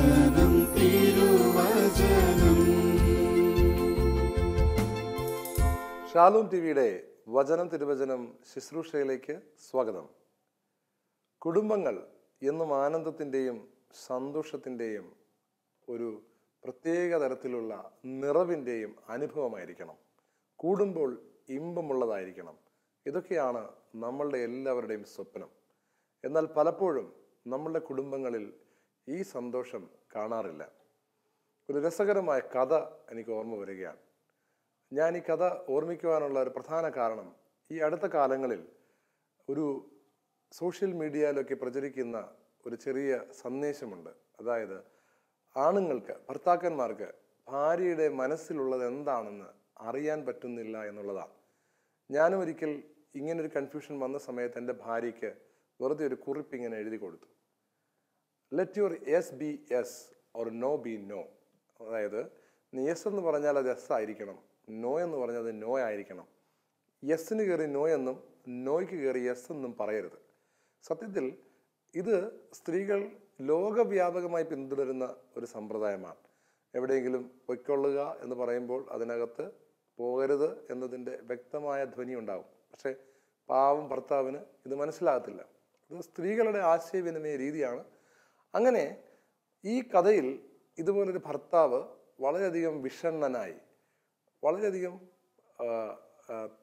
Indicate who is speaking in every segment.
Speaker 1: തിരുവചനം തിരുവചനം ഷാലൂം ടി വിയുടെ വചനം തിരുവചനം ശുശ്രൂഷയിലേക്ക് സ്വാഗതം കുടുംബങ്ങൾ എന്നും ആനന്ദത്തിൻ്റെയും സന്തോഷത്തിൻ്റെയും ഒരു പ്രത്യേക തരത്തിലുള്ള നിറവിൻ്റെയും അനുഭവമായിരിക്കണം കൂടുമ്പോൾ ഇമ്പമുള്ളതായിരിക്കണം ഇതൊക്കെയാണ് നമ്മളുടെ എല്ലാവരുടെയും സ്വപ്നം എന്നാൽ പലപ്പോഴും നമ്മളുടെ കുടുംബങ്ങളിൽ ഈ സന്തോഷം കാണാറില്ല ഒരു രസകരമായ കഥ എനിക്ക് ഓർമ്മ വരികയാണ് ഞാൻ ഈ കഥ ഓർമ്മിക്കുവാനുള്ള ഒരു പ്രധാന കാരണം ഈ അടുത്ത കാലങ്ങളിൽ ഒരു സോഷ്യൽ മീഡിയയിലൊക്കെ പ്രചരിക്കുന്ന ഒരു ചെറിയ സന്ദേശമുണ്ട് അതായത് ആണുങ്ങൾക്ക് ഭർത്താക്കന്മാർക്ക് ഭാര്യയുടെ മനസ്സിലുള്ളത് എന്താണെന്ന് അറിയാൻ പറ്റുന്നില്ല എന്നുള്ളതാണ് ഞാനും ഒരിക്കൽ ഇങ്ങനൊരു കൺഫ്യൂഷൻ വന്ന സമയത്ത് എൻ്റെ ഭാര്യയ്ക്ക് വെറുതെ ഒരു കുറിപ്പ് ഇങ്ങനെ എഴുതി കൊടുത്തു let your S B S or no B no അതായത് എസ് എന്ന് പറഞ്ഞാൽ അത് എസ് ആയിരിക്കണം നോ എന്ന് പറഞ്ഞാൽ അത് നോ ആയിരിക്കണം എസ്സിന് കയറി നോ എന്നും നോയ്ക്ക് കയറി എസ് എന്നും പറയരുത് സത്യത്തിൽ ഇത് സ്ത്രീകൾ ലോകവ്യാപകമായി പിന്തുടരുന്ന ഒരു സമ്പ്രദായമാണ് എവിടെയെങ്കിലും പൊയ്ക്കൊള്ളുക എന്ന് പറയുമ്പോൾ അതിനകത്ത് പോകരുത് എന്നതിൻ്റെ വ്യക്തമായ ധ്വനി ഉണ്ടാകും പക്ഷേ പാവം ഭർത്താവിന് ഇത് മനസ്സിലാകത്തില്ല ഇത് സ്ത്രീകളുടെ ആശയവിനിമയ രീതിയാണ് അങ്ങനെ ഈ കഥയിൽ ഇതുപോലൊരു ഭർത്താവ് വളരെയധികം വിഷണ്ണനായി വളരെയധികം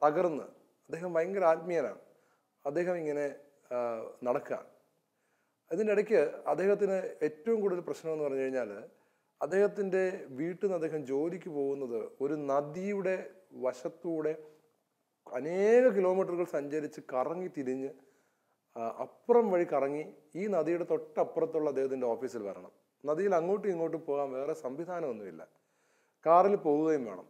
Speaker 1: തകർന്ന് അദ്ദേഹം ഭയങ്കര ആത്മീയനാണ് അദ്ദേഹം ഇങ്ങനെ നടക്കുക അതിനിടയ്ക്ക് അദ്ദേഹത്തിന് ഏറ്റവും കൂടുതൽ പ്രശ്നം എന്ന് പറഞ്ഞു കഴിഞ്ഞാൽ അദ്ദേഹത്തിൻ്റെ വീട്ടിൽ നിന്ന് അദ്ദേഹം ജോലിക്ക് പോകുന്നത് ഒരു നദിയുടെ വശത്തൂടെ അനേക കിലോമീറ്ററുകൾ സഞ്ചരിച്ച് കറങ്ങി തിരിഞ്ഞ് അപ്പുറം വഴി കറങ്ങി ഈ നദിയുടെ തൊട്ടപ്പുറത്തുള്ള അദ്ദേഹത്തിൻ്റെ ഓഫീസിൽ വരണം നദിയിൽ അങ്ങോട്ടും ഇങ്ങോട്ടും പോകാൻ വേറെ സംവിധാനമൊന്നുമില്ല കാറിൽ പോവുകയും വേണം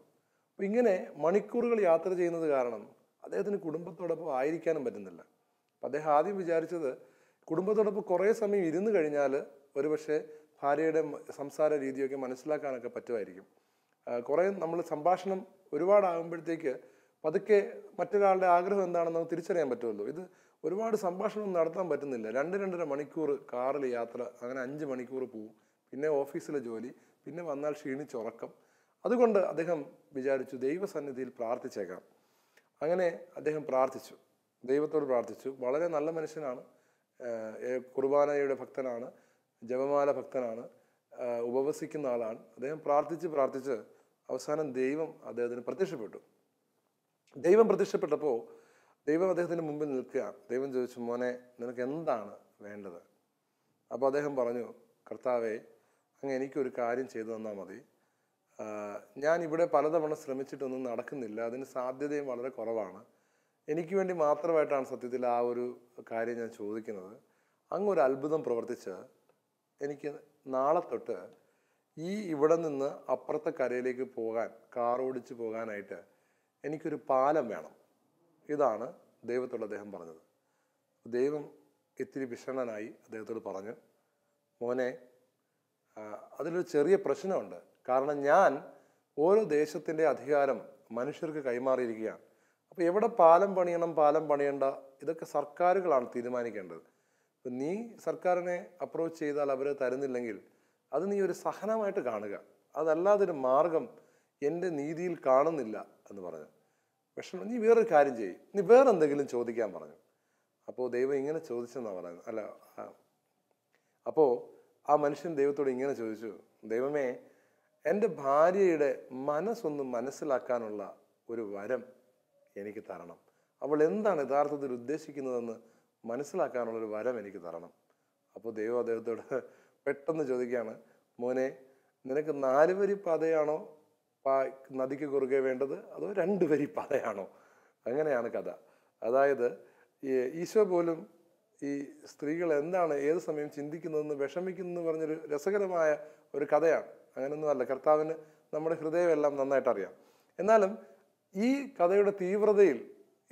Speaker 1: അപ്പം ഇങ്ങനെ മണിക്കൂറുകൾ യാത്ര ചെയ്യുന്നത് കാരണം അദ്ദേഹത്തിന് കുടുംബത്തോടൊപ്പം ആയിരിക്കാനും പറ്റുന്നില്ല അപ്പം അദ്ദേഹം ആദ്യം വിചാരിച്ചത് കുടുംബത്തോടൊപ്പം കുറേ സമയം ഇരുന്ന് കഴിഞ്ഞാൽ ഒരുപക്ഷെ ഭാര്യയുടെ സംസാര രീതിയൊക്കെ മനസ്സിലാക്കാനൊക്കെ പറ്റുമായിരിക്കും കുറേ നമ്മൾ സംഭാഷണം ഒരുപാടാകുമ്പോഴത്തേക്ക് പതുക്കെ മറ്റൊരാളുടെ ആഗ്രഹം എന്താണെന്ന് നമുക്ക് തിരിച്ചറിയാൻ പറ്റുമല്ലോ ഇത് ഒരുപാട് സംഭാഷണം നടത്താൻ പറ്റുന്നില്ല രണ്ട് രണ്ടര മണിക്കൂർ കാറിൽ യാത്ര അങ്ങനെ അഞ്ച് മണിക്കൂർ പോവും പിന്നെ ഓഫീസിലെ ജോലി പിന്നെ വന്നാൽ ക്ഷീണിച്ചുറക്കം അതുകൊണ്ട് അദ്ദേഹം വിചാരിച്ചു ദൈവസന്നിധിയിൽ പ്രാർത്ഥിച്ചേക്കാം അങ്ങനെ അദ്ദേഹം പ്രാർത്ഥിച്ചു ദൈവത്തോട് പ്രാർത്ഥിച്ചു വളരെ നല്ല മനുഷ്യനാണ് കുർബാനയുടെ ഭക്തനാണ് ജപമാല ഭക്തനാണ് ഉപവസിക്കുന്ന ആളാണ് അദ്ദേഹം പ്രാർത്ഥിച്ച് പ്രാർത്ഥിച്ച് അവസാനം ദൈവം അദ്ദേഹത്തിന് പ്രത്യക്ഷപ്പെട്ടു ദൈവം പ്രത്യക്ഷപ്പെട്ടപ്പോൾ ദൈവം അദ്ദേഹത്തിന് മുമ്പിൽ നിൽക്കുക ദൈവം ചോദിച്ചു മോനെ നിനക്ക് എന്താണ് വേണ്ടത് അപ്പോൾ അദ്ദേഹം പറഞ്ഞു കർത്താവെ അങ്ങ് എനിക്കൊരു കാര്യം ചെയ്തു തന്നാൽ മതി ഞാൻ ഇവിടെ പലതവണ ശ്രമിച്ചിട്ടൊന്നും നടക്കുന്നില്ല അതിന് സാധ്യതയും വളരെ കുറവാണ് എനിക്ക് വേണ്ടി മാത്രമായിട്ടാണ് സത്യത്തിൽ ആ ഒരു കാര്യം ഞാൻ ചോദിക്കുന്നത് അങ്ങ് ഒരു അത്ഭുതം പ്രവർത്തിച്ച് എനിക്ക് നാളെ തൊട്ട് ഈ ഇവിടെ നിന്ന് അപ്പുറത്തെ കരയിലേക്ക് പോകാൻ കാർ ഓടിച്ച് പോകാനായിട്ട് എനിക്കൊരു പാലം വേണം ഇതാണ് ദൈവത്തോട് അദ്ദേഹം പറഞ്ഞത് ദൈവം ഇത്തിരി വിഷണ്ണനായി അദ്ദേഹത്തോട് പറഞ്ഞു മോനെ അതിലൊരു ചെറിയ പ്രശ്നമുണ്ട് കാരണം ഞാൻ ഓരോ ദേശത്തിൻ്റെ അധികാരം മനുഷ്യർക്ക് കൈമാറിയിരിക്കുകയാണ് അപ്പോൾ എവിടെ പാലം പണിയണം പാലം പണിയണ്ട ഇതൊക്കെ സർക്കാരുകളാണ് തീരുമാനിക്കേണ്ടത് അപ്പം നീ സർക്കാരിനെ അപ്രോച്ച് ചെയ്താൽ അവരെ തരുന്നില്ലെങ്കിൽ അത് നീ ഒരു സഹനമായിട്ട് കാണുക അതല്ലാതൊരു മാർഗം എൻ്റെ നീതിയിൽ കാണുന്നില്ല എന്ന് പറഞ്ഞു വിഷമം നീ വേറൊരു കാര്യം ചെയ്യും നീ വേറെ എന്തെങ്കിലും ചോദിക്കാൻ പറഞ്ഞു അപ്പോൾ ദൈവം ഇങ്ങനെ ചോദിച്ചെന്നാണ് പറയുന്നത് അല്ല അപ്പോൾ ആ മനുഷ്യൻ ദൈവത്തോട് ഇങ്ങനെ ചോദിച്ചു ദൈവമേ എൻ്റെ ഭാര്യയുടെ മനസ്സൊന്ന് മനസ്സിലാക്കാനുള്ള ഒരു വരം എനിക്ക് തരണം അവൾ എന്താണ് യഥാർത്ഥത്തിൽ ഉദ്ദേശിക്കുന്നതെന്ന് മനസ്സിലാക്കാനുള്ള ഒരു വരം എനിക്ക് തരണം അപ്പോൾ ദൈവം അദ്ദേഹത്തോട് പെട്ടെന്ന് ചോദിക്കുകയാണ് മോനെ നിനക്ക് നാലുവരി പാതയാണോ നദിക്ക് കുറുകെ വേണ്ടത് അതോ രണ്ട് വരി പാതയാണോ അങ്ങനെയാണ് കഥ അതായത് ഈശോ പോലും ഈ സ്ത്രീകൾ എന്താണ് ഏത് സമയം ചിന്തിക്കുന്നതെന്ന് വിഷമിക്കുന്നു പറഞ്ഞൊരു രസകരമായ ഒരു കഥയാണ് അങ്ങനൊന്നും അല്ല കർത്താവിന് നമ്മുടെ ഹൃദയമെല്ലാം നന്നായിട്ട് അറിയാം എന്നാലും ഈ കഥയുടെ തീവ്രതയിൽ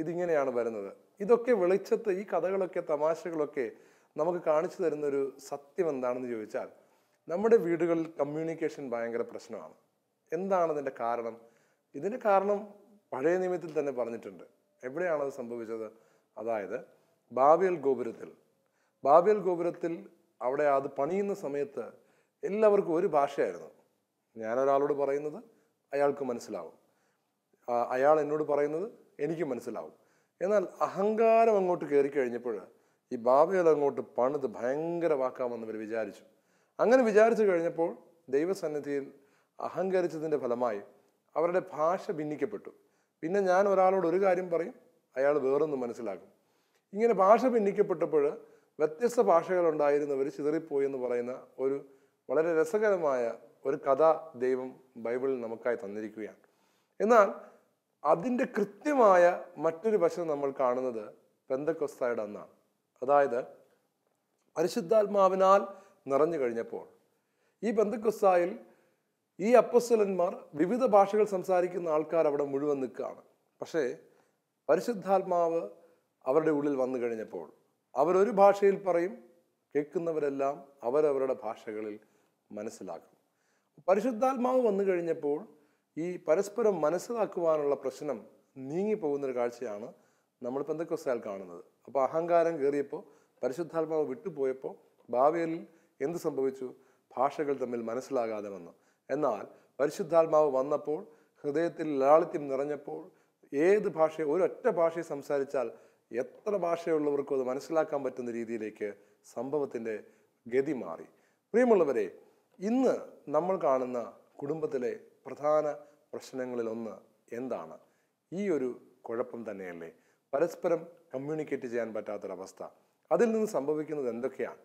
Speaker 1: ഇതിങ്ങനെയാണ് വരുന്നത് ഇതൊക്കെ വെളിച്ചത്ത് ഈ കഥകളൊക്കെ തമാശകളൊക്കെ നമുക്ക് കാണിച്ചു തരുന്നൊരു സത്യം എന്താണെന്ന് ചോദിച്ചാൽ നമ്മുടെ വീടുകളിൽ കമ്മ്യൂണിക്കേഷൻ ഭയങ്കര പ്രശ്നമാണ് എന്താണ് ഇതിൻ്റെ കാരണം ഇതിൻ്റെ കാരണം പഴയ നിയമത്തിൽ തന്നെ പറഞ്ഞിട്ടുണ്ട് എവിടെയാണ് അത് സംഭവിച്ചത് അതായത് ബാബിയൽ ഗോപുരത്തിൽ ബാബിയൽ ഗോപുരത്തിൽ അവിടെ അത് പണിയുന്ന സമയത്ത് എല്ലാവർക്കും ഒരു ഭാഷയായിരുന്നു ഞാനൊരാളോട് പറയുന്നത് അയാൾക്ക് മനസ്സിലാവും അയാൾ എന്നോട് പറയുന്നത് എനിക്ക് മനസ്സിലാവും എന്നാൽ അഹങ്കാരം അങ്ങോട്ട് കയറി കഴിഞ്ഞപ്പോൾ ഈ ബാബയിൽ അങ്ങോട്ട് പണിത് ഭയങ്കര വാക്കാമെന്ന് വിചാരിച്ചു അങ്ങനെ വിചാരിച്ചു കഴിഞ്ഞപ്പോൾ ദൈവസന്നിധിയിൽ അഹങ്കരിച്ചതിൻ്റെ ഫലമായി അവരുടെ ഭാഷ ഭിന്നിക്കപ്പെട്ടു പിന്നെ ഞാൻ ഒരാളോട് ഒരു കാര്യം പറയും അയാൾ വേറൊന്നും മനസ്സിലാക്കും ഇങ്ങനെ ഭാഷ ഭിന്നിക്കപ്പെട്ടപ്പോൾ വ്യത്യസ്ത ഭാഷകളുണ്ടായിരുന്നവർ ചിതറിപ്പോയി എന്ന് പറയുന്ന ഒരു വളരെ രസകരമായ ഒരു കഥ ദൈവം ബൈബിളിൽ നമുക്കായി തന്നിരിക്കുകയാണ് എന്നാൽ അതിൻ്റെ കൃത്യമായ മറ്റൊരു വശം നമ്മൾ കാണുന്നത് പെന്തക്കൊസ്തായുടെ അന്നാണ് അതായത് പരിശുദ്ധാത്മാവിനാൽ നിറഞ്ഞു കഴിഞ്ഞപ്പോൾ ഈ ബന്ധുക്രിസ്തായിൽ ഈ അപ്പസ്വലന്മാർ വിവിധ ഭാഷകൾ സംസാരിക്കുന്ന ആൾക്കാർ അവിടെ മുഴുവൻ നിൽക്കുകയാണ് പക്ഷേ പരിശുദ്ധാത്മാവ് അവരുടെ ഉള്ളിൽ വന്നു കഴിഞ്ഞപ്പോൾ അവരൊരു ഭാഷയിൽ പറയും കേൾക്കുന്നവരെല്ലാം അവരവരുടെ ഭാഷകളിൽ മനസ്സിലാക്കും പരിശുദ്ധാത്മാവ് വന്നു കഴിഞ്ഞപ്പോൾ ഈ പരസ്പരം മനസ്സിലാക്കുവാനുള്ള പ്രശ്നം നീങ്ങിപ്പോകുന്നൊരു കാഴ്ചയാണ് നമ്മൾ പെന്തക്കൊസ്താൽ കാണുന്നത് അപ്പോൾ അഹങ്കാരം കയറിയപ്പോൾ പരിശുദ്ധാത്മാവ് വിട്ടുപോയപ്പോൾ ഭാവിയിൽ എന്ത് സംഭവിച്ചു ഭാഷകൾ തമ്മിൽ മനസ്സിലാകാതെ വന്നു എന്നാൽ പരിശുദ്ധാത്മാവ് വന്നപ്പോൾ ഹൃദയത്തിൽ ലാളിത്യം നിറഞ്ഞപ്പോൾ ഏത് ഭാഷ ഒരൊറ്റ ഭാഷയെ സംസാരിച്ചാൽ എത്ര ഭാഷയുള്ളവർക്കും അത് മനസ്സിലാക്കാൻ പറ്റുന്ന രീതിയിലേക്ക് സംഭവത്തിൻ്റെ ഗതി മാറി പ്രിയമുള്ളവരെ ഇന്ന് നമ്മൾ കാണുന്ന കുടുംബത്തിലെ പ്രധാന പ്രശ്നങ്ങളിലൊന്ന് എന്താണ് ഈ ഒരു കുഴപ്പം തന്നെയല്ലേ പരസ്പരം കമ്മ്യൂണിക്കേറ്റ് ചെയ്യാൻ പറ്റാത്തൊരവസ്ഥ അതിൽ നിന്ന് സംഭവിക്കുന്നത് എന്തൊക്കെയാണ്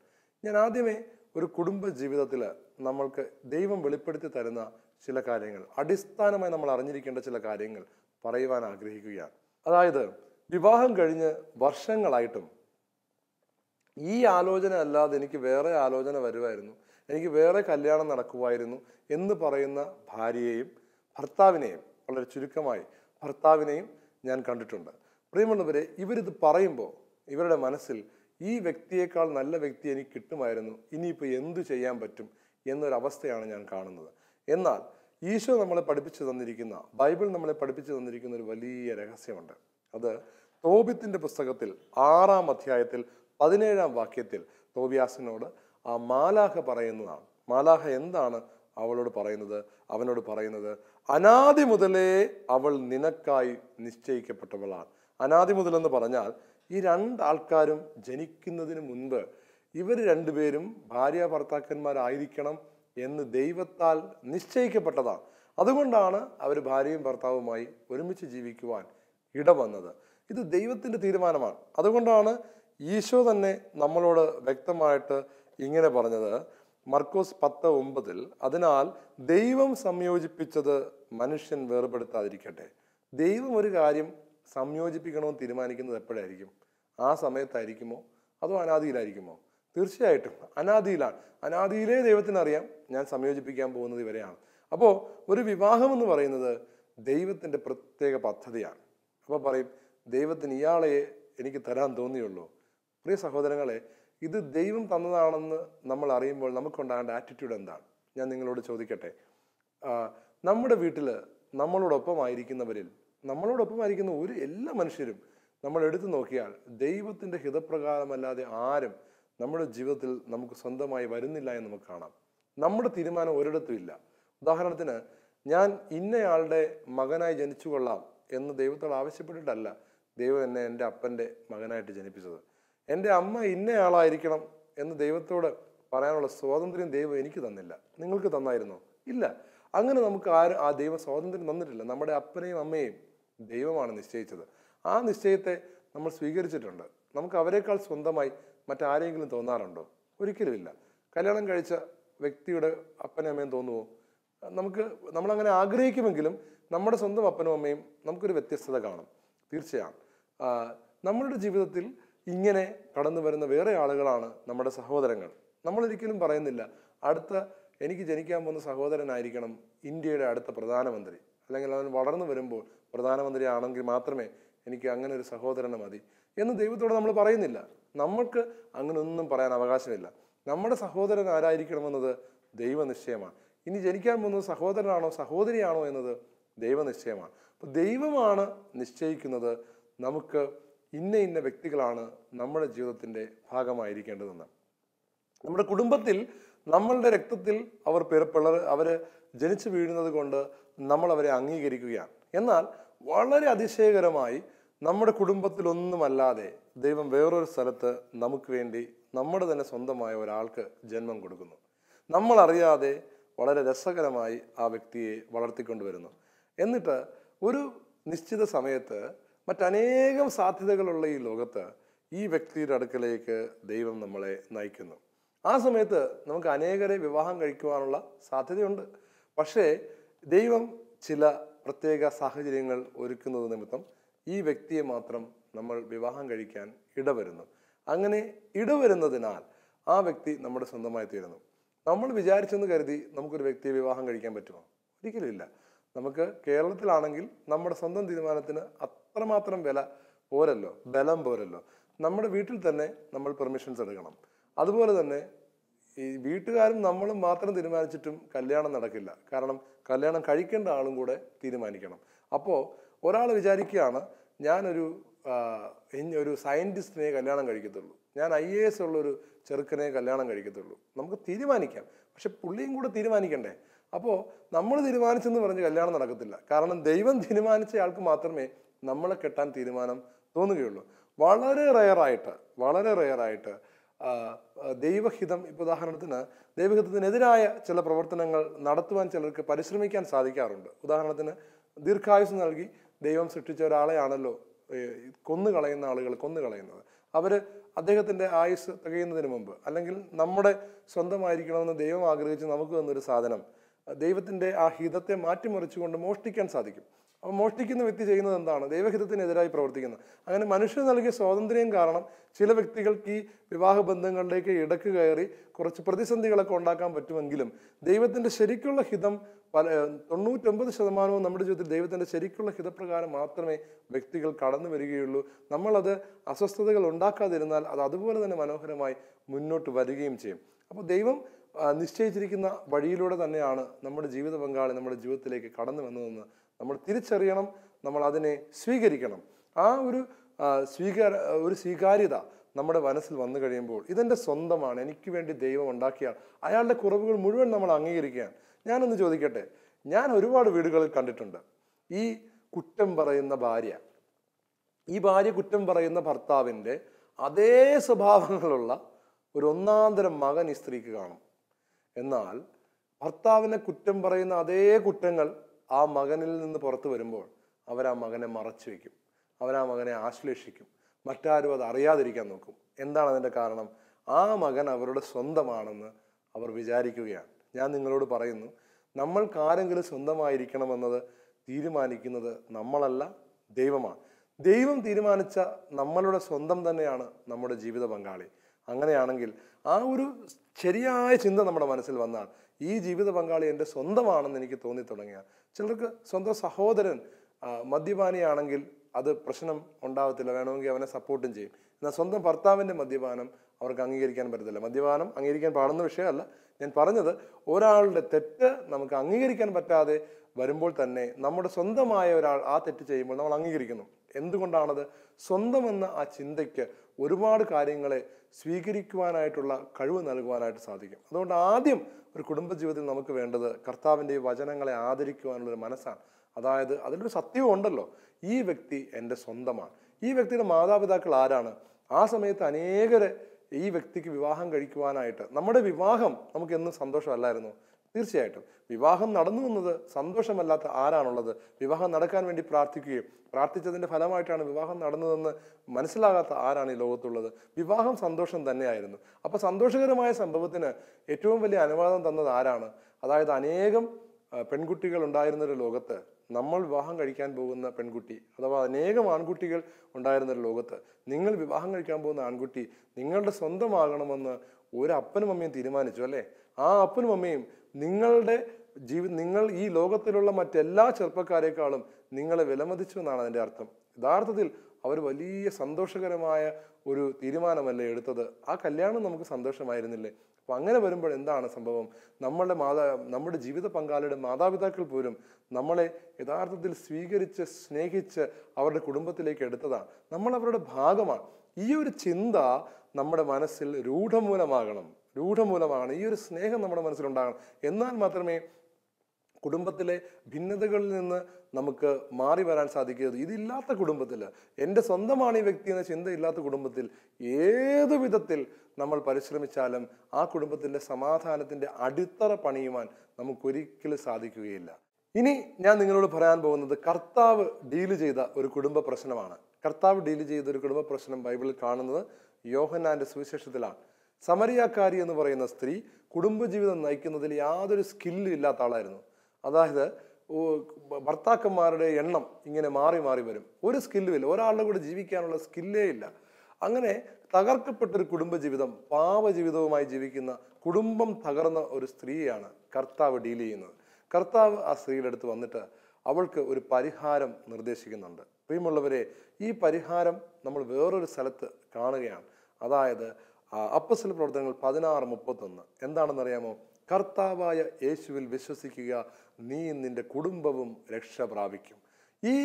Speaker 1: ഞാൻ ആദ്യമേ ഒരു കുടുംബ ജീവിതത്തിൽ നമ്മൾക്ക് ദൈവം വെളിപ്പെടുത്തി തരുന്ന ചില കാര്യങ്ങൾ അടിസ്ഥാനമായി നമ്മൾ അറിഞ്ഞിരിക്കേണ്ട ചില കാര്യങ്ങൾ പറയുവാൻ ആഗ്രഹിക്കുകയാണ് അതായത് വിവാഹം കഴിഞ്ഞ് വർഷങ്ങളായിട്ടും ഈ ആലോചന അല്ലാതെ എനിക്ക് വേറെ ആലോചന വരുമായിരുന്നു എനിക്ക് വേറെ കല്യാണം നടക്കുമായിരുന്നു എന്ന് പറയുന്ന ഭാര്യയെയും ഭർത്താവിനെയും വളരെ ചുരുക്കമായി ഭർത്താവിനെയും ഞാൻ കണ്ടിട്ടുണ്ട് പ്രിയമുള്ളവരെ ഇവരിത് പറയുമ്പോൾ ഇവരുടെ മനസ്സിൽ ഈ വ്യക്തിയേക്കാൾ നല്ല വ്യക്തി എനിക്ക് കിട്ടുമായിരുന്നു ഇനിയിപ്പോൾ എന്തു ചെയ്യാൻ പറ്റും എന്നൊരവസ്ഥയാണ് ഞാൻ കാണുന്നത് എന്നാൽ ഈശോ നമ്മളെ പഠിപ്പിച്ചു തന്നിരിക്കുന്ന ബൈബിൾ നമ്മളെ പഠിപ്പിച്ചു തന്നിരിക്കുന്ന ഒരു വലിയ രഹസ്യമുണ്ട് അത് തോബിത്തിൻ്റെ പുസ്തകത്തിൽ ആറാം അധ്യായത്തിൽ പതിനേഴാം വാക്യത്തിൽ തോബിയാസിനോട് ആ മാലാഹ പറയുന്നതാണ് മാലാഹ എന്താണ് അവളോട് പറയുന്നത് അവനോട് പറയുന്നത് അനാദി മുതലേ അവൾ നിനക്കായി നിശ്ചയിക്കപ്പെട്ടവളാണ് അനാദി മുതലെന്ന് പറഞ്ഞാൽ ഈ രണ്ടാൾക്കാരും ജനിക്കുന്നതിന് മുൻപ് ഇവർ രണ്ടുപേരും ഭാര്യ ഭർത്താക്കന്മാരായിരിക്കണം എന്ന് ദൈവത്താൽ നിശ്ചയിക്കപ്പെട്ടതാണ് അതുകൊണ്ടാണ് അവർ ഭാര്യയും ഭർത്താവുമായി ഒരുമിച്ച് ജീവിക്കുവാൻ ഇടവന്നത് ഇത് ദൈവത്തിൻ്റെ തീരുമാനമാണ് അതുകൊണ്ടാണ് ഈശോ തന്നെ നമ്മളോട് വ്യക്തമായിട്ട് ഇങ്ങനെ പറഞ്ഞത് മർക്കോസ് പത്ത് ഒമ്പതിൽ അതിനാൽ ദൈവം സംയോജിപ്പിച്ചത് മനുഷ്യൻ വേർപെടുത്താതിരിക്കട്ടെ ദൈവം ഒരു കാര്യം സംയോജിപ്പിക്കണമെന്ന് തീരുമാനിക്കുന്നത് എപ്പോഴായിരിക്കും ആ സമയത്തായിരിക്കുമോ അതോ അനാദിയിലായിരിക്കുമോ തീർച്ചയായിട്ടും അനാദിയിലാണ് അനാദിയിലേ ദൈവത്തിനറിയാം ഞാൻ സംയോജിപ്പിക്കാൻ പോകുന്നത് ഇവരെയാണ് അപ്പോൾ ഒരു വിവാഹം എന്ന് പറയുന്നത് ദൈവത്തിൻ്റെ പ്രത്യേക പദ്ധതിയാണ് അപ്പോൾ പറയും ദൈവത്തിന് ഇയാളെ എനിക്ക് തരാൻ തോന്നിയുള്ളൂ പ്രിയ സഹോദരങ്ങളെ ഇത് ദൈവം തന്നതാണെന്ന് നമ്മൾ അറിയുമ്പോൾ നമുക്കുണ്ടാകേണ്ട ആറ്റിറ്റ്യൂഡ് എന്താണ് ഞാൻ നിങ്ങളോട് ചോദിക്കട്ടെ നമ്മുടെ വീട്ടിൽ നമ്മളോടൊപ്പം ആയിരിക്കുന്നവരിൽ നമ്മളോടൊപ്പം ആയിരിക്കുന്ന ഒരു എല്ലാ മനുഷ്യരും നമ്മൾ എടുത്തു നോക്കിയാൽ ദൈവത്തിൻ്റെ ഹിതപ്രകാരമല്ലാതെ ആരും നമ്മുടെ ജീവിതത്തിൽ നമുക്ക് സ്വന്തമായി വരുന്നില്ല എന്ന് നമുക്ക് കാണാം നമ്മുടെ തീരുമാനം ഒരിടത്തും ഇല്ല ഉദാഹരണത്തിന് ഞാൻ ഇന്നയാളുടെ മകനായി ജനിച്ചു കൊള്ളാം എന്ന് ദൈവത്തോട് ആവശ്യപ്പെട്ടിട്ടല്ല ദൈവം എന്നെ എൻ്റെ അപ്പൻ്റെ മകനായിട്ട് ജനിപ്പിച്ചത് എൻ്റെ അമ്മ ഇന്നയാളായിരിക്കണം എന്ന് ദൈവത്തോട് പറയാനുള്ള സ്വാതന്ത്ര്യം ദൈവം എനിക്ക് തന്നില്ല നിങ്ങൾക്ക് തന്നായിരുന്നോ ഇല്ല അങ്ങനെ നമുക്ക് ആരും ആ ദൈവം സ്വാതന്ത്ര്യം തന്നിട്ടില്ല നമ്മുടെ അപ്പനെയും അമ്മയെയും ദൈവമാണ് നിശ്ചയിച്ചത് ആ നിശ്ചയത്തെ നമ്മൾ സ്വീകരിച്ചിട്ടുണ്ട് നമുക്ക് അവരെക്കാൾ സ്വന്തമായി മറ്റാരെങ്കിലും തോന്നാറുണ്ടോ ഒരിക്കലുമില്ല കല്യാണം കഴിച്ച വ്യക്തിയുടെ അപ്പനും അമ്മയും തോന്നുമോ നമുക്ക് നമ്മളങ്ങനെ ആഗ്രഹിക്കുമെങ്കിലും നമ്മുടെ സ്വന്തം അപ്പനും അമ്മയും നമുക്കൊരു വ്യത്യസ്തത കാണും തീർച്ചയാണ് നമ്മളുടെ ജീവിതത്തിൽ ഇങ്ങനെ കടന്നു വരുന്ന വേറെ ആളുകളാണ് നമ്മുടെ സഹോദരങ്ങൾ നമ്മളൊരിക്കലും പറയുന്നില്ല അടുത്ത എനിക്ക് ജനിക്കാൻ പോകുന്ന സഹോദരനായിരിക്കണം ഇന്ത്യയുടെ അടുത്ത പ്രധാനമന്ത്രി അല്ലെങ്കിൽ അവൻ വളർന്നു വരുമ്പോൾ പ്രധാനമന്ത്രി ആണെങ്കിൽ മാത്രമേ എനിക്ക് അങ്ങനെ ഒരു സഹോദരനെ മതി എന്ന് ദൈവത്തോട് നമ്മൾ പറയുന്നില്ല നമുക്ക് ഒന്നും പറയാൻ അവകാശമില്ല നമ്മുടെ സഹോദരൻ ആരായിരിക്കണമെന്നത് ദൈവനിശ്ചയമാണ് ഇനി ജനിക്കാൻ പോകുന്നത് സഹോദരനാണോ സഹോദരിയാണോ എന്നത് ദൈവനിശ്ചയമാണ് അപ്പോൾ ദൈവമാണ് നിശ്ചയിക്കുന്നത് നമുക്ക് ഇന്ന ഇന്ന വ്യക്തികളാണ് നമ്മുടെ ജീവിതത്തിൻ്റെ ഭാഗമായിരിക്കേണ്ടതെന്ന് നമ്മുടെ കുടുംബത്തിൽ നമ്മളുടെ രക്തത്തിൽ അവർ പിറപ്പിളർ അവർ ജനിച്ചു വീഴുന്നത് കൊണ്ട് നമ്മൾ അവരെ അംഗീകരിക്കുകയാണ് എന്നാൽ വളരെ അതിശയകരമായി നമ്മുടെ കുടുംബത്തിലൊന്നുമല്ലാതെ ദൈവം വേറൊരു സ്ഥലത്ത് നമുക്ക് വേണ്ടി നമ്മുടെ തന്നെ സ്വന്തമായ ഒരാൾക്ക് ജന്മം കൊടുക്കുന്നു നമ്മൾ അറിയാതെ വളരെ രസകരമായി ആ വ്യക്തിയെ വളർത്തിക്കൊണ്ടുവരുന്നു എന്നിട്ട് ഒരു നിശ്ചിത സമയത്ത് മറ്റനേകം സാധ്യതകളുള്ള ഈ ലോകത്ത് ഈ വ്യക്തിയുടെ അടുക്കലേക്ക് ദൈവം നമ്മളെ നയിക്കുന്നു ആ സമയത്ത് നമുക്ക് അനേകരെ വിവാഹം കഴിക്കുവാനുള്ള സാധ്യതയുണ്ട് പക്ഷേ ദൈവം ചില പ്രത്യേക സാഹചര്യങ്ങൾ ഒരുക്കുന്നത് നിമിത്തം ഈ വ്യക്തിയെ മാത്രം നമ്മൾ വിവാഹം കഴിക്കാൻ ഇടവരുന്നു അങ്ങനെ ഇടവരുന്നതിനാൽ ആ വ്യക്തി നമ്മുടെ സ്വന്തമായി തീരുന്നു നമ്മൾ വിചാരിച്ചെന്ന് കരുതി നമുക്കൊരു വ്യക്തിയെ വിവാഹം കഴിക്കാൻ പറ്റുമോ ഒരിക്കലുമില്ല നമുക്ക് കേരളത്തിലാണെങ്കിൽ നമ്മുടെ സ്വന്തം തീരുമാനത്തിന് അത്രമാത്രം വില പോരല്ലോ ബലം പോരല്ലോ നമ്മുടെ വീട്ടിൽ തന്നെ നമ്മൾ പെർമിഷൻസ് എടുക്കണം അതുപോലെ തന്നെ ഈ വീട്ടുകാരും നമ്മളും മാത്രം തീരുമാനിച്ചിട്ടും കല്യാണം നടക്കില്ല കാരണം കല്യാണം കഴിക്കേണ്ട ആളും കൂടെ തീരുമാനിക്കണം അപ്പോൾ ഒരാൾ വിചാരിക്കുകയാണ് ഞാനൊരു ഒരു സയൻറ്റിസ്റ്റിനെ കല്യാണം കഴിക്കത്തുള്ളൂ ഞാൻ ഐ എ എസ് ഉള്ളൊരു ചെറുക്കനെ കല്യാണം കഴിക്കത്തുള്ളൂ നമുക്ക് തീരുമാനിക്കാം പക്ഷെ പുള്ളിയും കൂടെ തീരുമാനിക്കണ്ടേ അപ്പോൾ നമ്മൾ തീരുമാനിച്ചെന്ന് പറഞ്ഞ് കല്യാണം നടക്കത്തില്ല കാരണം ദൈവം തീരുമാനിച്ച ആൾക്ക് മാത്രമേ നമ്മളെ കെട്ടാൻ തീരുമാനം തോന്നുകയുള്ളൂ വളരെ റയറായിട്ട് വളരെ ആയിട്ട് ദൈവഹിതം ഇപ്പോൾ ഉദാഹരണത്തിന് ദൈവഹിതത്തിനെതിരായ ചില പ്രവർത്തനങ്ങൾ നടത്തുവാൻ ചിലർക്ക് പരിശ്രമിക്കാൻ സാധിക്കാറുണ്ട് ഉദാഹരണത്തിന് ദീർഘായുസ് നൽകി ദൈവം സൃഷ്ടിച്ച ഒരാളെയാണല്ലോ കൊന്നു കളയുന്ന ആളുകൾ കൊന്നു കളയുന്നത് അവർ അദ്ദേഹത്തിൻ്റെ ആയുസ് തികയുന്നതിന് മുമ്പ് അല്ലെങ്കിൽ നമ്മുടെ സ്വന്തമായിരിക്കണമെന്ന് ദൈവം ആഗ്രഹിച്ച് നമുക്ക് തന്നൊരു സാധനം ദൈവത്തിൻ്റെ ആ ഹിതത്തെ മാറ്റിമറിച്ചുകൊണ്ട് മോഷ്ടിക്കാൻ സാധിക്കും അപ്പോൾ മോഷ്ടിക്കുന്ന വ്യക്തി ചെയ്യുന്നത് എന്താണ് ദൈവഹിതത്തിനെതിരായി പ്രവർത്തിക്കുന്നത് അങ്ങനെ മനുഷ്യർ നൽകിയ സ്വാതന്ത്ര്യം കാരണം ചില വ്യക്തികൾക്ക് ഈ വിവാഹ ബന്ധങ്ങളിലേക്ക് ഇടക്ക് കയറി കുറച്ച് പ്രതിസന്ധികളൊക്കെ ഉണ്ടാക്കാൻ പറ്റുമെങ്കിലും ദൈവത്തിൻ്റെ ശരിക്കുള്ള ഹിതം പല തൊണ്ണൂറ്റൊമ്പത് ശതമാനവും നമ്മുടെ ജീവിതത്തിൽ ദൈവത്തിൻ്റെ ശരിക്കുള്ള ഹിതപ്രകാരം മാത്രമേ വ്യക്തികൾ കടന്നു വരികയുള്ളൂ നമ്മളത് അസ്വസ്ഥതകൾ ഉണ്ടാക്കാതിരുന്നാൽ അത് അതുപോലെ തന്നെ മനോഹരമായി മുന്നോട്ട് വരികയും ചെയ്യും അപ്പോൾ ദൈവം നിശ്ചയിച്ചിരിക്കുന്ന വഴിയിലൂടെ തന്നെയാണ് നമ്മുടെ ജീവിത പങ്കാളി നമ്മുടെ ജീവിതത്തിലേക്ക് കടന്നു വന്നതെന്ന് നമ്മൾ തിരിച്ചറിയണം നമ്മൾ അതിനെ സ്വീകരിക്കണം ആ ഒരു സ്വീകാര ഒരു സ്വീകാര്യത നമ്മുടെ മനസ്സിൽ വന്നു കഴിയുമ്പോൾ ഇതെൻ്റെ സ്വന്തമാണ് എനിക്ക് വേണ്ടി ദൈവം ഉണ്ടാക്കിയാൽ അയാളുടെ കുറവുകൾ മുഴുവൻ നമ്മൾ അംഗീകരിക്കുകയാണ് ഞാനൊന്ന് ചോദിക്കട്ടെ ഞാൻ ഒരുപാട് വീടുകളിൽ കണ്ടിട്ടുണ്ട് ഈ കുറ്റം പറയുന്ന ഭാര്യ ഈ ഭാര്യ കുറ്റം പറയുന്ന ഭർത്താവിൻ്റെ അതേ സ്വഭാവങ്ങളുള്ള ഒരു ഒന്നാന്തരം മകൻ ഈ സ്ത്രീക്ക് കാണും എന്നാൽ ഭർത്താവിനെ കുറ്റം പറയുന്ന അതേ കുറ്റങ്ങൾ ആ മകനിൽ നിന്ന് പുറത്തു വരുമ്പോൾ അവരാ മകനെ മറച്ചു വയ്ക്കും അവരാ മകനെ ആശ്ലേഷിക്കും മറ്റാരും അത് അറിയാതിരിക്കാൻ നോക്കും എന്താണ് അതിൻ്റെ കാരണം ആ മകൻ അവരുടെ സ്വന്തമാണെന്ന് അവർ വിചാരിക്കുകയാണ് ഞാൻ നിങ്ങളോട് പറയുന്നു നമ്മൾ ആരെങ്കിലും സ്വന്തമായിരിക്കണമെന്നത് തീരുമാനിക്കുന്നത് നമ്മളല്ല ദൈവമാണ് ദൈവം തീരുമാനിച്ച നമ്മളുടെ സ്വന്തം തന്നെയാണ് നമ്മുടെ ജീവിത പങ്കാളി അങ്ങനെയാണെങ്കിൽ ആ ഒരു ശരിയായ ചിന്ത നമ്മുടെ മനസ്സിൽ വന്നാൽ ഈ ജീവിത പങ്കാളി എൻ്റെ സ്വന്തമാണെന്ന് എനിക്ക് തോന്നി ചിലർക്ക് സ്വന്തം സഹോദരൻ മദ്യപാനിയാണെങ്കിൽ അത് പ്രശ്നം ഉണ്ടാകത്തില്ല വേണമെങ്കിൽ അവനെ സപ്പോർട്ടും ചെയ്യും എന്നാൽ സ്വന്തം ഭർത്താവിൻ്റെ മദ്യപാനം അവർക്ക് അംഗീകരിക്കാൻ പറ്റത്തില്ല മദ്യപാനം അംഗീകരിക്കാൻ പാടുന്ന വിഷയമല്ല ഞാൻ പറഞ്ഞത് ഒരാളുടെ തെറ്റ് നമുക്ക് അംഗീകരിക്കാൻ പറ്റാതെ വരുമ്പോൾ തന്നെ നമ്മുടെ സ്വന്തമായ ഒരാൾ ആ തെറ്റ് ചെയ്യുമ്പോൾ നമ്മൾ അംഗീകരിക്കുന്നു എന്തുകൊണ്ടാണത് സ്വന്തമെന്ന ആ ചിന്തയ്ക്ക് ഒരുപാട് കാര്യങ്ങളെ സ്വീകരിക്കുവാനായിട്ടുള്ള കഴിവ് നൽകുവാനായിട്ട് സാധിക്കും അതുകൊണ്ട് ആദ്യം ഒരു കുടുംബജീവിതത്തിൽ നമുക്ക് വേണ്ടത് കർത്താവിൻ്റെ വചനങ്ങളെ ആദരിക്കുവാനുള്ളൊരു മനസ്സാണ് അതായത് അതിലൊരു സത്യവും ഉണ്ടല്ലോ ഈ വ്യക്തി എൻ്റെ സ്വന്തമാണ് ഈ വ്യക്തിയുടെ മാതാപിതാക്കൾ ആരാണ് ആ സമയത്ത് അനേകരെ ഈ വ്യക്തിക്ക് വിവാഹം കഴിക്കുവാനായിട്ട് നമ്മുടെ വിവാഹം നമുക്ക് എന്നും സന്തോഷമല്ലായിരുന്നു തീർച്ചയായിട്ടും വിവാഹം നടന്നു വന്നത് സന്തോഷമല്ലാത്ത ആരാണുള്ളത് വിവാഹം നടക്കാൻ വേണ്ടി പ്രാർത്ഥിക്കുകയും പ്രാർത്ഥിച്ചതിൻ്റെ ഫലമായിട്ടാണ് വിവാഹം നടന്നതെന്ന് മനസ്സിലാകാത്ത ആരാണ് ഈ ലോകത്തുള്ളത് വിവാഹം സന്തോഷം തന്നെയായിരുന്നു അപ്പോൾ സന്തോഷകരമായ സംഭവത്തിന് ഏറ്റവും വലിയ അനുവാദം തന്നത് ആരാണ് അതായത് അനേകം പെൺകുട്ടികൾ ഉണ്ടായിരുന്നൊരു ലോകത്ത് നമ്മൾ വിവാഹം കഴിക്കാൻ പോകുന്ന പെൺകുട്ടി അഥവാ അനേകം ആൺകുട്ടികൾ ഉണ്ടായിരുന്ന ഒരു ലോകത്ത് നിങ്ങൾ വിവാഹം കഴിക്കാൻ പോകുന്ന ആൺകുട്ടി നിങ്ങളുടെ സ്വന്തമാകണമെന്ന് ഒരു അപ്പനും അമ്മയും തീരുമാനിച്ചു അല്ലേ ആ അപ്പനും അമ്മയും നിങ്ങളുടെ ജീവി നിങ്ങൾ ഈ ലോകത്തിലുള്ള മറ്റെല്ലാ ചെറുപ്പക്കാരെക്കാളും നിങ്ങളെ വിലമതിച്ചു എന്നാണ് അതിൻ്റെ അർത്ഥം യഥാർത്ഥത്തിൽ അവർ വലിയ സന്തോഷകരമായ ഒരു തീരുമാനമല്ലേ എടുത്തത് ആ കല്യാണം നമുക്ക് സന്തോഷമായിരുന്നില്ലേ അപ്പം അങ്ങനെ വരുമ്പോൾ എന്താണ് സംഭവം നമ്മളുടെ മാതാ നമ്മുടെ ജീവിത പങ്കാളിയുടെ മാതാപിതാക്കൾ പോലും നമ്മളെ യഥാർത്ഥത്തിൽ സ്വീകരിച്ച് സ്നേഹിച്ച് അവരുടെ കുടുംബത്തിലേക്ക് എടുത്തതാണ് നമ്മൾ അവരുടെ ഭാഗമാണ് ഈ ഒരു ചിന്ത നമ്മുടെ മനസ്സിൽ രൂഢമൂലമാകണം രൂഢമൂലമാകണം ഈ ഒരു സ്നേഹം നമ്മുടെ മനസ്സിലുണ്ടാകണം എന്നാൽ മാത്രമേ കുടുംബത്തിലെ ഭിന്നതകളിൽ നിന്ന് നമുക്ക് മാറി വരാൻ സാധിക്കരുത് ഇതില്ലാത്ത കുടുംബത്തിൽ എൻ്റെ സ്വന്തമാണ് ഈ വ്യക്തി എന്ന ചിന്തയില്ലാത്ത കുടുംബത്തിൽ ഏത് വിധത്തിൽ നമ്മൾ പരിശ്രമിച്ചാലും ആ കുടുംബത്തിൻ്റെ സമാധാനത്തിൻ്റെ അടിത്തറ പണിയുവാൻ നമുക്കൊരിക്കലും സാധിക്കുകയില്ല ഇനി ഞാൻ നിങ്ങളോട് പറയാൻ പോകുന്നത് കർത്താവ് ഡീൽ ചെയ്ത ഒരു കുടുംബ പ്രശ്നമാണ് കർത്താവ് ഡീൽ ചെയ്ത ഒരു കുടുംബ പ്രശ്നം ബൈബിളിൽ കാണുന്നത് യോഹനാന്റെ സുവിശേഷത്തിലാണ് സമരിയാക്കാരി എന്ന് പറയുന്ന സ്ത്രീ കുടുംബജീവിതം നയിക്കുന്നതിൽ യാതൊരു സ്കില്ലും ഇല്ലാത്ത ആളായിരുന്നു അതായത് ഭർത്താക്കന്മാരുടെ എണ്ണം ഇങ്ങനെ മാറി മാറി വരും ഒരു ഇല്ല ഒരാളുടെ കൂടെ ജീവിക്കാനുള്ള സ്കില്ലേ ഇല്ല അങ്ങനെ തകർക്കപ്പെട്ടൊരു കുടുംബജീവിതം പാവജീവിതവുമായി ജീവിക്കുന്ന കുടുംബം തകർന്ന ഒരു സ്ത്രീയാണ് കർത്താവ് ഡീൽ ചെയ്യുന്നത് കർത്താവ് ആ സ്ത്രീയുടെ അടുത്ത് വന്നിട്ട് അവൾക്ക് ഒരു പരിഹാരം നിർദ്ദേശിക്കുന്നുണ്ട് പ്രിയമുള്ളവരെ ഈ പരിഹാരം നമ്മൾ വേറൊരു സ്ഥലത്ത് കാണുകയാണ് അതായത് അപ്പസിൽ പ്രവർത്തനങ്ങൾ പതിനാറ് മുപ്പത്തൊന്ന് എന്താണെന്നറിയാമോ കർത്താവായ യേശുവിൽ വിശ്വസിക്കുക നീ നിന്റെ കുടുംബവും രക്ഷ പ്രാപിക്കും ഈ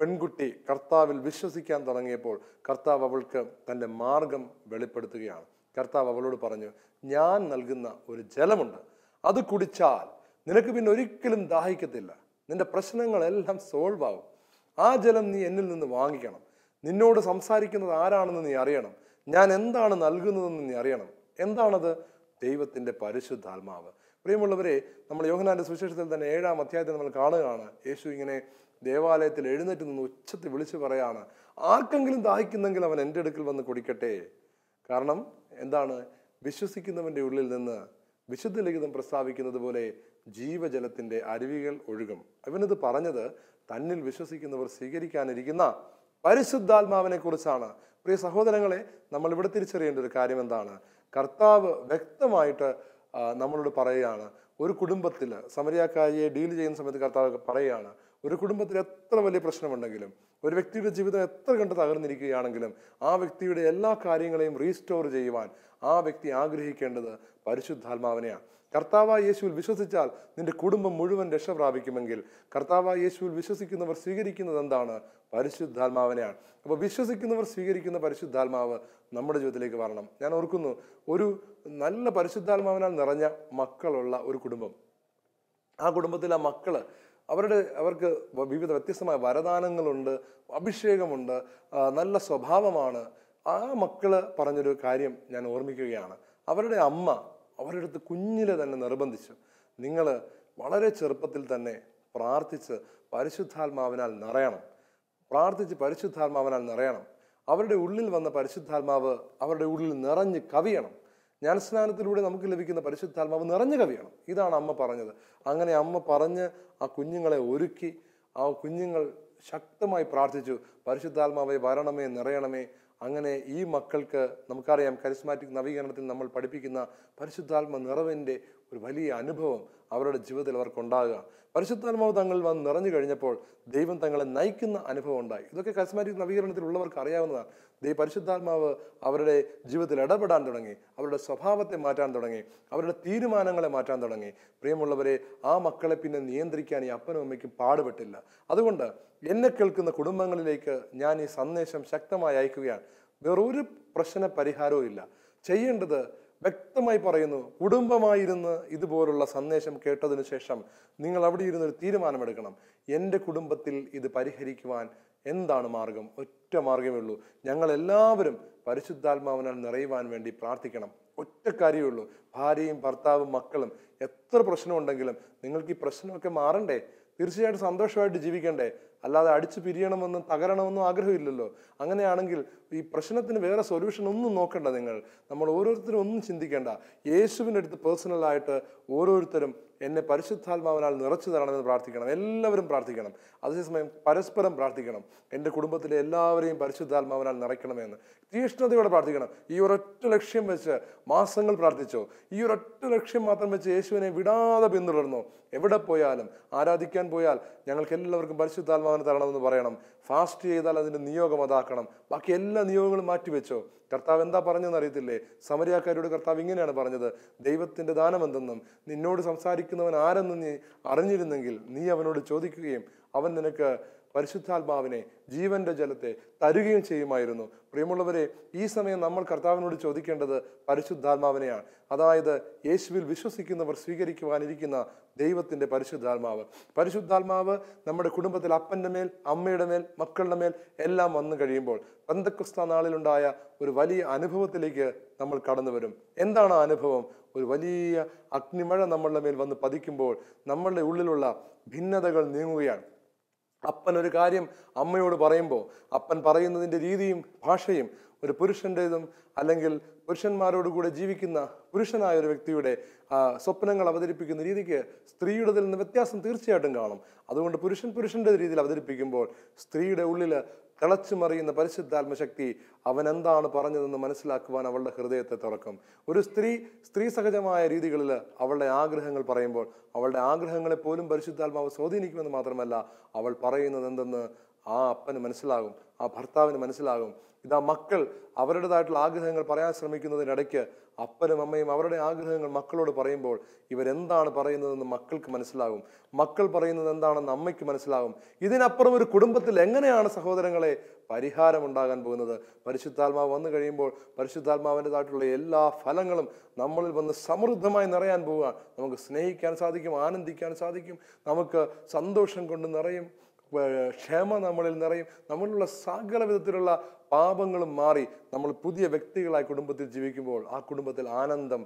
Speaker 1: പെൺകുട്ടി കർത്താവിൽ വിശ്വസിക്കാൻ തുടങ്ങിയപ്പോൾ കർത്താവ് അവൾക്ക് തൻ്റെ മാർഗം വെളിപ്പെടുത്തുകയാണ് കർത്താവ് അവളോട് പറഞ്ഞു ഞാൻ നൽകുന്ന ഒരു ജലമുണ്ട് അത് കുടിച്ചാൽ നിനക്ക് പിന്നെ ഒരിക്കലും ദാഹിക്കത്തില്ല നിന്റെ പ്രശ്നങ്ങളെല്ലാം സോൾവ് ആവും ആ ജലം നീ എന്നിൽ നിന്ന് വാങ്ങിക്കണം നിന്നോട് സംസാരിക്കുന്നത് ആരാണെന്ന് നീ അറിയണം ഞാൻ എന്താണ് നൽകുന്നതെന്ന് നീ അറിയണം എന്താണത് ദൈവത്തിൻ്റെ പരിശുദ്ധാത്മാവ് പ്രിയമുള്ളവരെ നമ്മൾ യോഹനാന്റെ സുവിശേഷത്തിൽ തന്നെ ഏഴാം അധ്യായത്തിൽ നമ്മൾ കാണുകയാണ് യേശു ഇങ്ങനെ ദേവാലയത്തിൽ എഴുന്നേറ്റ് നിന്ന് ഉച്ചത്തിൽ വിളിച്ചു പറയാണ് ആർക്കെങ്കിലും ദാഹിക്കുന്നെങ്കിൽ അവൻ എൻ്റെ അടുക്കൽ വന്ന് കുടിക്കട്ടെ കാരണം എന്താണ് വിശ്വസിക്കുന്നവൻ്റെ ഉള്ളിൽ നിന്ന് വിശുദ്ധ ലിഖിതം പ്രസ്താവിക്കുന്നത് പോലെ ജീവജലത്തിൻ്റെ അരുവികൾ ഒഴുകും അവനത് പറഞ്ഞത് തന്നിൽ വിശ്വസിക്കുന്നവർ സ്വീകരിക്കാനിരിക്കുന്ന പരിശുദ്ധാത്മാവിനെ കുറിച്ചാണ് പ്രിയ സഹോദരങ്ങളെ നമ്മൾ ഇവിടെ തിരിച്ചറിയേണ്ട ഒരു കാര്യം എന്താണ് കർത്താവ് വ്യക്തമായിട്ട് നമ്മളോട് പറയുകയാണ് ഒരു കുടുംബത്തിൽ സമരിയാക്കാരിയെ ഡീൽ ചെയ്യുന്ന സമയത്ത് കർത്താവ് പറയുകയാണ് ഒരു കുടുംബത്തിൽ എത്ര വലിയ പ്രശ്നമുണ്ടെങ്കിലും ഒരു വ്യക്തിയുടെ ജീവിതം എത്ര കണ്ട് തകർന്നിരിക്കുകയാണെങ്കിലും ആ വ്യക്തിയുടെ എല്ലാ കാര്യങ്ങളെയും റീസ്റ്റോർ ചെയ്യുവാൻ ആ വ്യക്തി ആഗ്രഹിക്കേണ്ടത് പരിശുദ്ധാത്മാവനെയാണ് കർത്താവായ യേശുവിൽ വിശ്വസിച്ചാൽ നിന്റെ കുടുംബം മുഴുവൻ രക്ഷ പ്രാപിക്കുമെങ്കിൽ കർത്താവായ യേശുവിൽ വിശ്വസിക്കുന്നവർ സ്വീകരിക്കുന്നത് എന്താണ് പരിശുദ്ധാത്മാവിനെയാണ് അപ്പോൾ വിശ്വസിക്കുന്നവർ സ്വീകരിക്കുന്ന പരിശുദ്ധാത്മാവ് നമ്മുടെ ജീവിതത്തിലേക്ക് വരണം ഞാൻ ഓർക്കുന്നു ഒരു നല്ല പരിശുദ്ധാത്മാവിനാൽ നിറഞ്ഞ മക്കളുള്ള ഒരു കുടുംബം ആ കുടുംബത്തിലെ മക്കള് അവരുടെ അവർക്ക് വിവിധ വ്യത്യസ്തമായ വരദാനങ്ങളുണ്ട് അഭിഷേകമുണ്ട് നല്ല സ്വഭാവമാണ് ആ മക്കള് പറഞ്ഞൊരു കാര്യം ഞാൻ ഓർമ്മിക്കുകയാണ് അവരുടെ അമ്മ അവരുടെ കുഞ്ഞിലെ തന്നെ നിർബന്ധിച്ചു നിങ്ങൾ വളരെ ചെറുപ്പത്തിൽ തന്നെ പ്രാർത്ഥിച്ച് പരിശുദ്ധാത്മാവിനാൽ നിറയണം പ്രാർത്ഥിച്ച് പരിശുദ്ധാത്മാവിനാൽ നിറയണം അവരുടെ ഉള്ളിൽ വന്ന പരിശുദ്ധാത്മാവ് അവരുടെ ഉള്ളിൽ നിറഞ്ഞ് കവിയണം ജ്ഞാനസ്നാനത്തിലൂടെ നമുക്ക് ലഭിക്കുന്ന പരിശുദ്ധാത്മാവ് നിറഞ്ഞു കവിയണം ഇതാണ് അമ്മ പറഞ്ഞത് അങ്ങനെ അമ്മ പറഞ്ഞ് ആ കുഞ്ഞുങ്ങളെ ഒരുക്കി ആ കുഞ്ഞുങ്ങൾ ശക്തമായി പ്രാർത്ഥിച്ചു പരിശുദ്ധാത്മാവെ വരണമേ നിറയണമേ അങ്ങനെ ഈ മക്കൾക്ക് നമുക്കറിയാം കരിസ്മാറ്റിക് നവീകരണത്തിൽ നമ്മൾ പഠിപ്പിക്കുന്ന പരിശുദ്ധാത്മ നിറവിൻ്റെ ഒരു വലിയ അനുഭവം അവരുടെ ജീവിതത്തിൽ അവർക്കുണ്ടാകുക പരിശുദ്ധാത്മാവ് തങ്ങൾ വന്ന് നിറഞ്ഞു കഴിഞ്ഞപ്പോൾ ദൈവം തങ്ങളെ നയിക്കുന്ന അനുഭവം ഉണ്ടായി ഇതൊക്കെ നവീകരണത്തിൽ നവീകരണത്തിലുള്ളവർക്ക് അറിയാവുന്നതാണ് ദൈവ പരിശുദ്ധാത്മാവ് അവരുടെ ജീവിതത്തിൽ ഇടപെടാൻ തുടങ്ങി അവരുടെ സ്വഭാവത്തെ മാറ്റാൻ തുടങ്ങി അവരുടെ തീരുമാനങ്ങളെ മാറ്റാൻ തുടങ്ങി പ്രിയമുള്ളവരെ ആ മക്കളെ പിന്നെ നിയന്ത്രിക്കാൻ ഈ അപ്പനും അമ്മയ്ക്കും പാടുപെട്ടില്ല അതുകൊണ്ട് എന്നെ കേൾക്കുന്ന കുടുംബങ്ങളിലേക്ക് ഞാൻ ഈ സന്ദേശം ശക്തമായി അയക്കുകയാണ് വേറൊരു പ്രശ്ന പരിഹാരവും ഇല്ല ചെയ്യേണ്ടത് വ്യക്തമായി പറയുന്നു കുടുംബമായിരുന്ന് ഇതുപോലുള്ള സന്ദേശം കേട്ടതിന് ശേഷം നിങ്ങൾ അവിടെ ഇരുന്ന് ഒരു തീരുമാനമെടുക്കണം എൻ്റെ കുടുംബത്തിൽ ഇത് പരിഹരിക്കുവാൻ എന്താണ് മാർഗം ഒറ്റ മാർഗമേ ഉള്ളൂ ഞങ്ങൾ എല്ലാവരും പരിശുദ്ധാത്മാവിനാൽ നിറയുവാൻ വേണ്ടി പ്രാർത്ഥിക്കണം ഒറ്റ കാര്യമേ ഉള്ളൂ ഭാര്യയും ഭർത്താവും മക്കളും എത്ര പ്രശ്നമുണ്ടെങ്കിലും നിങ്ങൾക്ക് ഈ പ്രശ്നമൊക്കെ മാറണ്ടേ തീർച്ചയായിട്ടും സന്തോഷമായിട്ട് ജീവിക്കണ്ടേ അല്ലാതെ അടിച്ചു പിരിയണമെന്നും തകരണമെന്നും ആഗ്രഹമില്ലല്ലോ അങ്ങനെയാണെങ്കിൽ ഈ പ്രശ്നത്തിന് വേറെ സൊല്യൂഷൻ ഒന്നും നോക്കണ്ട നിങ്ങൾ നമ്മൾ ഓരോരുത്തരും ഒന്നും ചിന്തിക്കേണ്ട യേശുവിൻ്റെ അടുത്ത് പേഴ്സണലായിട്ട് ഓരോരുത്തരും എന്നെ പരിശുദ്ധാത്മാവിനാൽ നിറച്ചു തരണമെന്ന് പ്രാർത്ഥിക്കണം എല്ലാവരും പ്രാർത്ഥിക്കണം അതേസമയം പരസ്പരം പ്രാർത്ഥിക്കണം എൻ്റെ കുടുംബത്തിലെ എല്ലാവരെയും പരിശുദ്ധാത്മാവിനാൽ നിറയ്ക്കണമെന്ന് തീഷ്ണതയോടെ പ്രാർത്ഥിക്കണം ഈ ഒരൊറ്റ ലക്ഷ്യം വെച്ച് മാസങ്ങൾ പ്രാർത്ഥിച്ചോ ഈ ഒരൊറ്റ ലക്ഷ്യം മാത്രം വെച്ച് യേശുവിനെ വിടാതെ പിന്തുടർന്നോ എവിടെ പോയാലും ആരാധിക്കാൻ പോയാൽ ഞങ്ങൾക്ക് എല്ലാവർക്കും പരിശുദ്ധാത്മ നിയോഗം തരണമെന്ന് പറയണം ഫാസ്റ്റ് ചെയ്താൽ അതിൻ്റെ നിയോഗം അതാക്കണം ബാക്കി എല്ലാ നിയോഗങ്ങളും മാറ്റിവെച്ചോ കർത്താവ് എന്താ പറഞ്ഞതെന്ന് അറിയത്തില്ലേ സമരിയാക്കാരോട് കർത്താവ് ഇങ്ങനെയാണ് പറഞ്ഞത് ദൈവത്തിൻ്റെ ദാനം എന്തെന്നും നിന്നോട് സംസാരിക്കുന്നവൻ ആരെന്ന് നീ അറിഞ്ഞിരുന്നെങ്കിൽ നീ അവനോട് ചോദിക്കുകയും അവൻ നിനക്ക് പരിശുദ്ധാത്മാവിനെ ജീവന്റെ ജലത്തെ തരുകയും ചെയ്യുമായിരുന്നു പ്രിയമുള്ളവരെ ഈ സമയം നമ്മൾ കർത്താവിനോട് ചോദിക്കേണ്ടത് പരിശുദ്ധാത്മാവിനെയാണ് അതായത് യേശുവിൽ വിശ്വസിക്കുന്നവർ സ്വീകരിക്കുവാനിരിക്കുന്ന ദൈവത്തിൻ്റെ പരിശുദ്ധാത്മാവ് പരിശുദ്ധാത്മാവ് നമ്മുടെ കുടുംബത്തിൽ അപ്പൻ്റെ മേൽ അമ്മയുടെ മേൽ മക്കളുടെ മേൽ എല്ലാം വന്നു കഴിയുമ്പോൾ പന്തക്രിസ്ത നാളിലുണ്ടായ ഒരു വലിയ അനുഭവത്തിലേക്ക് നമ്മൾ കടന്നു വരും എന്താണ് ആ അനുഭവം ഒരു വലിയ അഗ്നിമഴ നമ്മളുടെ മേൽ വന്ന് പതിക്കുമ്പോൾ നമ്മളുടെ ഉള്ളിലുള്ള ഭിന്നതകൾ നീങ്ങുകയാണ് അപ്പൻ ഒരു കാര്യം അമ്മയോട് പറയുമ്പോൾ അപ്പൻ പറയുന്നതിൻ്റെ രീതിയും ഭാഷയും ഒരു പുരുഷൻ്റെതും അല്ലെങ്കിൽ പുരുഷന്മാരോടുകൂടെ ജീവിക്കുന്ന പുരുഷനായ ഒരു വ്യക്തിയുടെ സ്വപ്നങ്ങൾ അവതരിപ്പിക്കുന്ന രീതിക്ക് സ്ത്രീയുടേതിൽ നിന്ന് വ്യത്യാസം തീർച്ചയായിട്ടും കാണും അതുകൊണ്ട് പുരുഷൻ പുരുഷൻ്റെ രീതിയിൽ അവതരിപ്പിക്കുമ്പോൾ സ്ത്രീയുടെ ഉള്ളിൽ തിളച്ചു മറിയുന്ന പരിശുദ്ധാത്മശക്തി അവൻ എന്താണ് പറഞ്ഞതെന്ന് മനസ്സിലാക്കുവാൻ അവളുടെ ഹൃദയത്തെ തുറക്കും ഒരു സ്ത്രീ സ്ത്രീ സഹജമായ രീതികളിൽ അവളുടെ ആഗ്രഹങ്ങൾ പറയുമ്പോൾ അവളുടെ ആഗ്രഹങ്ങളെ പോലും പരിശുദ്ധാത്മാവ് സ്വാധീനിക്കുമെന്ന് മാത്രമല്ല അവൾ പറയുന്നത് എന്തെന്ന് ആ അപ്പന് മനസ്സിലാകും ആ ഭർത്താവിന് മനസ്സിലാകും ഇതാ മക്കൾ അവരുടേതായിട്ടുള്ള ആഗ്രഹങ്ങൾ പറയാൻ ശ്രമിക്കുന്നതിനിടയ്ക്ക് അപ്പനും അമ്മയും അവരുടെ ആഗ്രഹങ്ങൾ മക്കളോട് പറയുമ്പോൾ ഇവരെന്താണ് പറയുന്നതെന്ന് മക്കൾക്ക് മനസ്സിലാകും മക്കൾ പറയുന്നത് എന്താണെന്ന് അമ്മയ്ക്ക് മനസ്സിലാകും ഇതിനപ്പുറം ഒരു കുടുംബത്തിൽ എങ്ങനെയാണ് സഹോദരങ്ങളെ പരിഹാരം ഉണ്ടാകാൻ പോകുന്നത് പരിശുദ്ധാത്മാവ് വന്നു കഴിയുമ്പോൾ പരിശുദ്ധാത്മാവിൻ്റെതായിട്ടുള്ള എല്ലാ ഫലങ്ങളും നമ്മളിൽ വന്ന് സമൃദ്ധമായി നിറയാൻ പോവുക നമുക്ക് സ്നേഹിക്കാൻ സാധിക്കും ആനന്ദിക്കാൻ സാധിക്കും നമുക്ക് സന്തോഷം കൊണ്ട് നിറയും ക്ഷമ നമ്മളിൽ നിറയും നമ്മളിലുള്ള സകല വിധത്തിലുള്ള പാപങ്ങളും മാറി നമ്മൾ പുതിയ വ്യക്തികളായി കുടുംബത്തിൽ ജീവിക്കുമ്പോൾ ആ കുടുംബത്തിൽ ആനന്ദം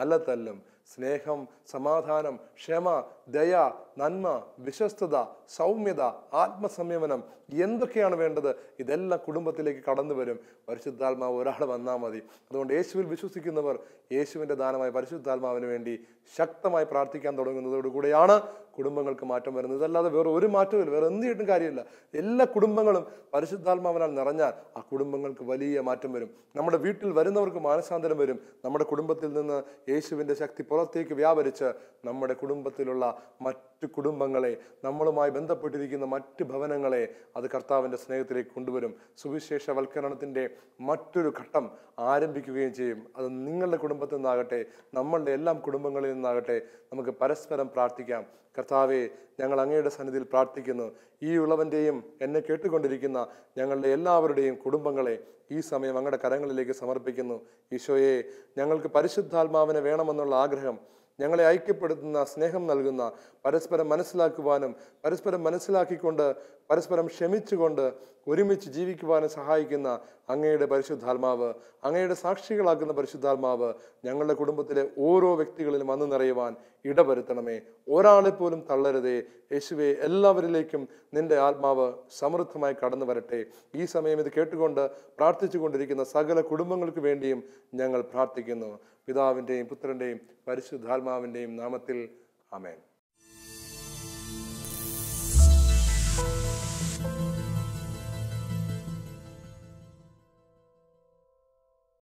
Speaker 1: അലതല്ലും സ്നേഹം സമാധാനം ക്ഷമ ദയ നന്മ വിശ്വസ്തത സൗമ്യത ആത്മസംയമനം എന്തൊക്കെയാണ് വേണ്ടത് ഇതെല്ലാം കുടുംബത്തിലേക്ക് കടന്നു വരും പരിശുദ്ധാത്മാവ് ഒരാൾ വന്നാൽ മതി അതുകൊണ്ട് യേശുവിൽ വിശ്വസിക്കുന്നവർ യേശുവിൻ്റെ ദാനമായ പരിശുദ്ധാത്മാവിന് വേണ്ടി ശക്തമായി പ്രാർത്ഥിക്കാൻ തുടങ്ങുന്നതോടുകൂടിയാണ് കുടുംബങ്ങൾക്ക് മാറ്റം വരുന്നത് ഇതല്ലാതെ വേറെ ഒരു മാറ്റമില്ല വേറെ എന്ത് കാര്യമില്ല എല്ലാ കുടുംബങ്ങളും പരിശുദ്ധാത്മാവനാൽ നിറഞ്ഞാൽ ആ കുടുംബങ്ങൾക്ക് വലിയ മാറ്റം വരും നമ്മുടെ വീട്ടിൽ വരുന്നവർക്ക് മാനസാന്തരം വരും നമ്മുടെ കുടുംബത്തിൽ നിന്ന് യേശുവിൻ്റെ ശക്തി പുറത്തേക്ക് വ്യാപരിച്ച് നമ്മുടെ കുടുംബത്തിലുള്ള മറ്റു കുടുംബങ്ങളെ നമ്മളുമായി ബന്ധപ്പെട്ടിരിക്കുന്ന മറ്റ് ഭവനങ്ങളെ അത് കർത്താവിൻ്റെ സ്നേഹത്തിലേക്ക് കൊണ്ടുവരും സുവിശേഷവൽക്കരണത്തിൻ്റെ മറ്റൊരു ഘട്ടം ആരംഭിക്കുകയും ചെയ്യും അത് നിങ്ങളുടെ കുടുംബത്തിൽ നിന്നാകട്ടെ നമ്മളുടെ എല്ലാം കുടുംബങ്ങളിൽ നിന്നാകട്ടെ നമുക്ക് പരസ്പരം പ്രാർത്ഥിക്കാം കർത്താവെ ഞങ്ങൾ അങ്ങയുടെ സന്നിധിയിൽ പ്രാർത്ഥിക്കുന്നു ഈ ഉള്ളവൻ്റെയും എന്നെ കേട്ടുകൊണ്ടിരിക്കുന്ന ഞങ്ങളുടെ എല്ലാവരുടെയും കുടുംബങ്ങളെ ഈ സമയം അങ്ങയുടെ കരങ്ങളിലേക്ക് സമർപ്പിക്കുന്നു ഈശോയെ ഞങ്ങൾക്ക് പരിശുദ്ധാത്മാവിനെ വേണമെന്നുള്ള ആഗ്രഹം ഞങ്ങളെ ഐക്യപ്പെടുത്തുന്ന സ്നേഹം നൽകുന്ന പരസ്പരം മനസ്സിലാക്കുവാനും പരസ്പരം മനസ്സിലാക്കിക്കൊണ്ട് പരസ്പരം ക്ഷമിച്ചുകൊണ്ട് ഒരുമിച്ച് ജീവിക്കുവാനും സഹായിക്കുന്ന അങ്ങയുടെ പരിശുദ്ധാത്മാവ് അങ്ങയുടെ സാക്ഷികളാക്കുന്ന പരിശുദ്ധാത്മാവ് ഞങ്ങളുടെ കുടുംബത്തിലെ ഓരോ വ്യക്തികളിലും വന്നു നിറയുവാൻ ഇടവരുത്തണമേ ഒരാളെപ്പോലും തള്ളരുതേ യേശുവെ എല്ലാവരിലേക്കും നിന്റെ ആത്മാവ് സമൃദ്ധമായി കടന്നു വരട്ടെ ഈ സമയം ഇത് കേട്ടുകൊണ്ട് പ്രാർത്ഥിച്ചു കൊണ്ടിരിക്കുന്ന സകല കുടുംബങ്ങൾക്ക് വേണ്ടിയും ഞങ്ങൾ പ്രാർത്ഥിക്കുന്നു പിതാവിൻ്റെയും പുത്രൻ്റെയും പരിശുദ്ധാത്മാവിൻ്റെയും നാമത്തിൽ ആമേൻ